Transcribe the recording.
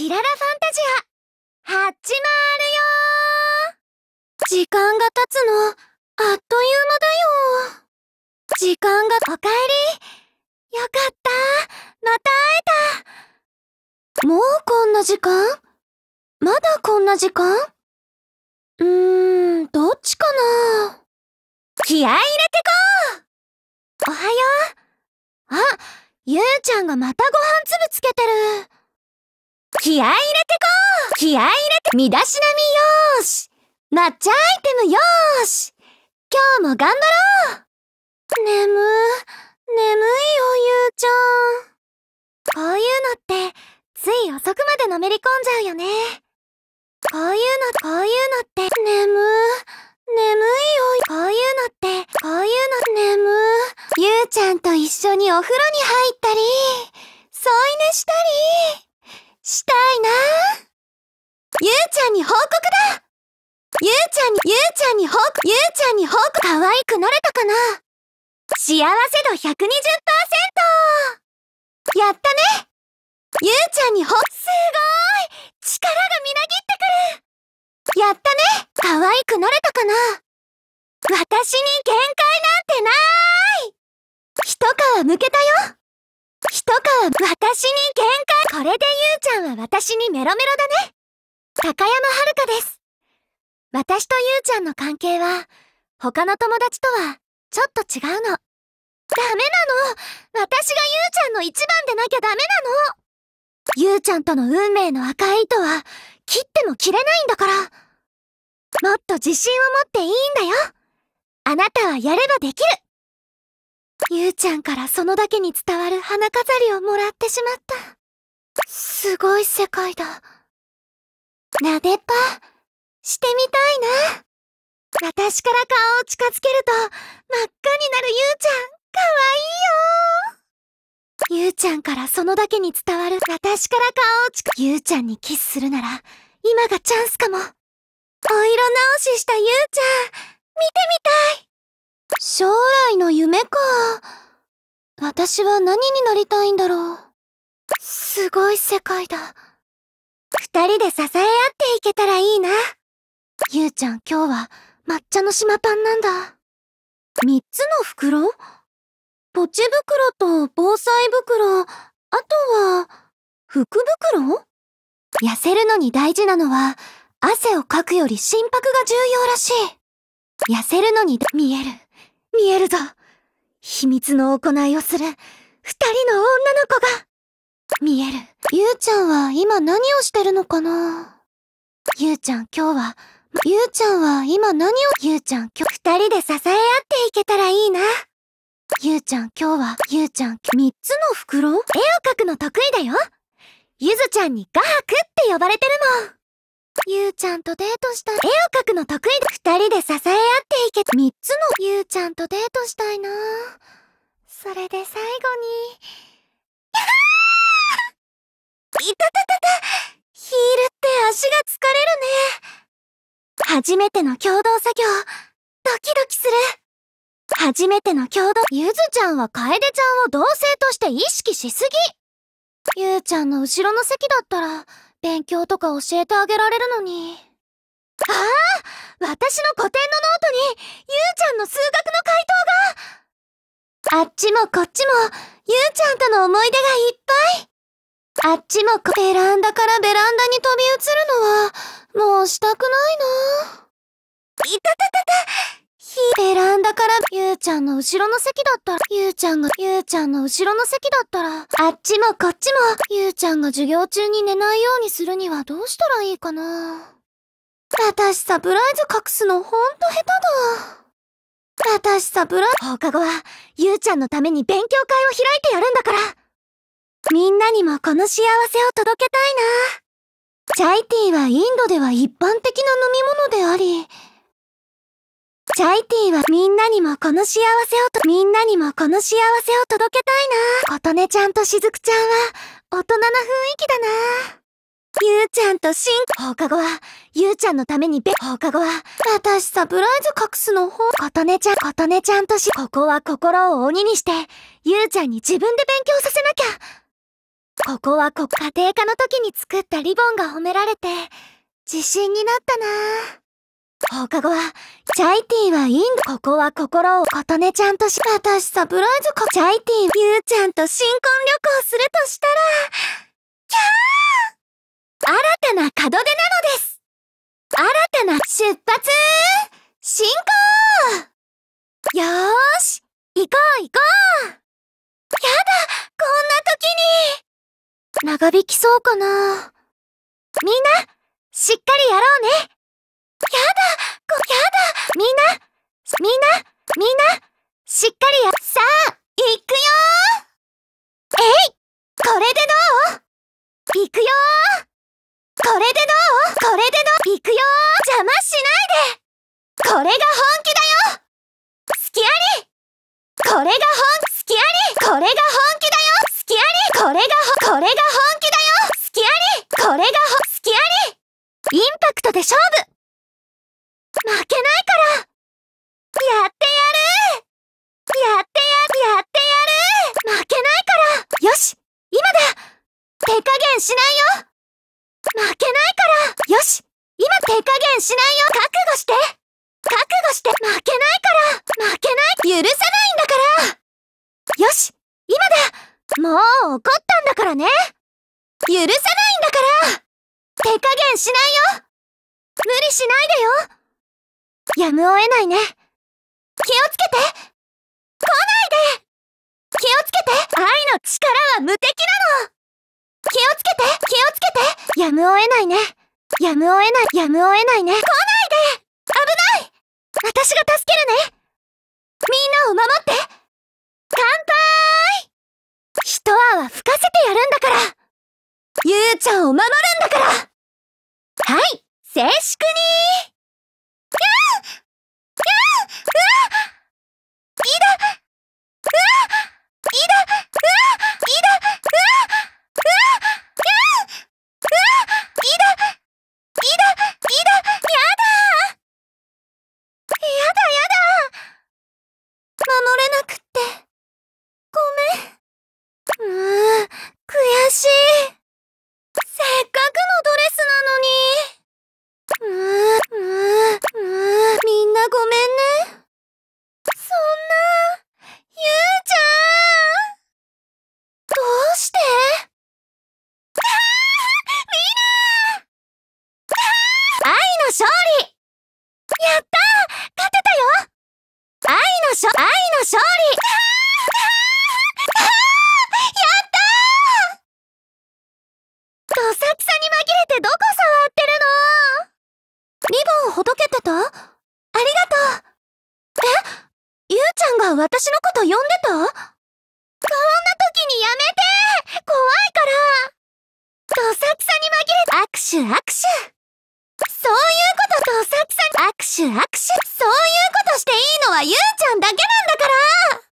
キララファンタジア始まるよ時間が経つのあっという間だよ時間がおかえりよかったまた会えたもうこんな時間まだこんな時間うーんどっちかな気合い入れてこうおはようあゆうちゃんがまたご飯粒つけてる気合い入れてこう気合い入れて身だしなみよーし抹茶アイテムよーし今日も頑張ろう眠、眠いよ、ゆうちゃん。こういうのって、つい遅くまでのめり込んじゃうよね。こういうの、こういうのって、眠、眠いよ、こういうのって、こういうの、眠。ゆうちゃんと一緒にお風呂に入ったり、添い寝したり。したいなゆうちゃんに報告だゆうちゃんに、ゆうちゃんに報告、ゆうちゃんに報告、可愛くなれたかな幸せ度120%やったねゆうちゃんにほ、すごーい力がみなぎってくるやったね可愛くなれたかな私に限界なんてなーい一皮むけたよ一皮私に限界これでゆうちゃんは私にメロメロだね高山遥です私とゆうちゃんの関係は他の友達とはちょっと違うのダメなの私がゆうちゃんの一番でなきゃダメなのゆうちゃんとの運命の赤い糸は切っても切れないんだからもっと自信を持っていいんだよあなたはやればできるゆうちゃんからそのだけに伝わる花飾りをもらってしまった。すごい世界だ。なでっぱ、してみたいな。私から顔を近づけると、真っ赤になるゆうちゃん、かわいいよゆうちゃんからそのだけに伝わる、私から顔を近、ゆうちゃんにキスするなら、今がチャンスかも。お色直ししたゆうちゃん、見てみたい将来の夢か。私は何になりたいんだろう。すごい世界だ。二人で支え合っていけたらいいな。ゆうちゃん今日は抹茶の島パンなんだ。三つの袋ポチ袋と防災袋、あとは、福袋痩せるのに大事なのは、汗をかくより心拍が重要らしい。痩せるのに見える。見えるぞ秘密の行いをする二人の女の子が見える。ゆうちゃんは今何をしてるのかなゆうちゃん今日は、ゆうちゃんは今何を、ゆうちゃん今日二人で支え合っていけたらいいな。ゆうちゃん今日は、ゆうちゃん三つの袋絵を描くの得意だよ。ゆずちゃんに画伯って呼ばれてるもん。ちゃんとデートした絵を描くの得意で二人で支え合っていけ三つのゆうちゃんとデートしたいなそれで最後にいたたたたヒールって足が疲れるね初めての共同作業ドキドキする初めての共同ゆずちゃんは楓ちゃんを同性として意識しすぎゆうちゃんの後ろの席だったら勉強とか教えてあげられるのに。ああ私の古典のノートに、ゆうちゃんの数学の回答があっちもこっちも、ゆうちゃんとの思い出がいっぱいあっちもこ、ベランダからベランダに飛び移るのは、もうしたくないな。いたたたたベランダからゆうちゃんの後ろの席だったらゆうちゃんがゆうちゃんの後ろの席だったらあっちもこっちもゆうちゃんが授業中に寝ないようにするにはどうしたらいいかな私サプライズ隠すのほんと下手だ私サプライズ放課後はゆうちゃんのために勉強会を開いてやるんだからみんなにもこの幸せを届けたいなチャイティーはインドでは一般的な飲み物でありチャイティはみんなにもこの幸せをと、みんなにもこの幸せを届けたいな。琴音ちゃんとしずくちゃんは、大人な雰囲気だな。ゆうちゃんとしん、放課後は、ゆうちゃんのためにべ、放課後は、私サプライズ隠すのほう、琴音ちゃん、琴音ちゃんとし、ここは心を鬼にして、ゆうちゃんに自分で勉強させなきゃ。ここはこ、家庭科の時に作ったリボンが褒められて、自信になったな。放課後は、チャイティーはいいんだ。ここは心を琴音ちゃんとしか、私サプライズこ、チャイティー、ゆうちゃんと新婚旅行するとしたら、キャー新たな門出なのです新たな出発進行よーし行こう行こうやだこんな時に長引きそうかなみんな、しっかりやろうねややだだこみんなみんなみんなしっかりやさあいくよえいこれでどういくよこれでどうこれでどういくよ邪魔しないでこれが本気だよ好きありこれが本好きありこれが本気しないよ負けないからよし今手加減しないよ覚悟して覚悟して負けないから負けない許さないんだからよし今だもう怒ったんだからね許さないんだから手加減しないよ無理しないでよやむを得ないね気をつけて来ないで気をつけて愛の力は無敵なのつけて気をつけてやむを得ないねやむを得ないやむを得ないね来ないで危ない私が助けるねみんなを守って乾杯一泡吹かせてやるんだからゆうちゃんを守るんだからはい静粛にイダうわイダ勝愛の勝利やったどさくさに紛れてどこ触ってるのリボンほどけてたありがとうえゆうちゃんが私のこと呼んでたこんな時にやめて怖いからどさくさに紛れて握手握手そういうこととさきさん握手握手そういうことしていいのはゆうちゃんだけなんだから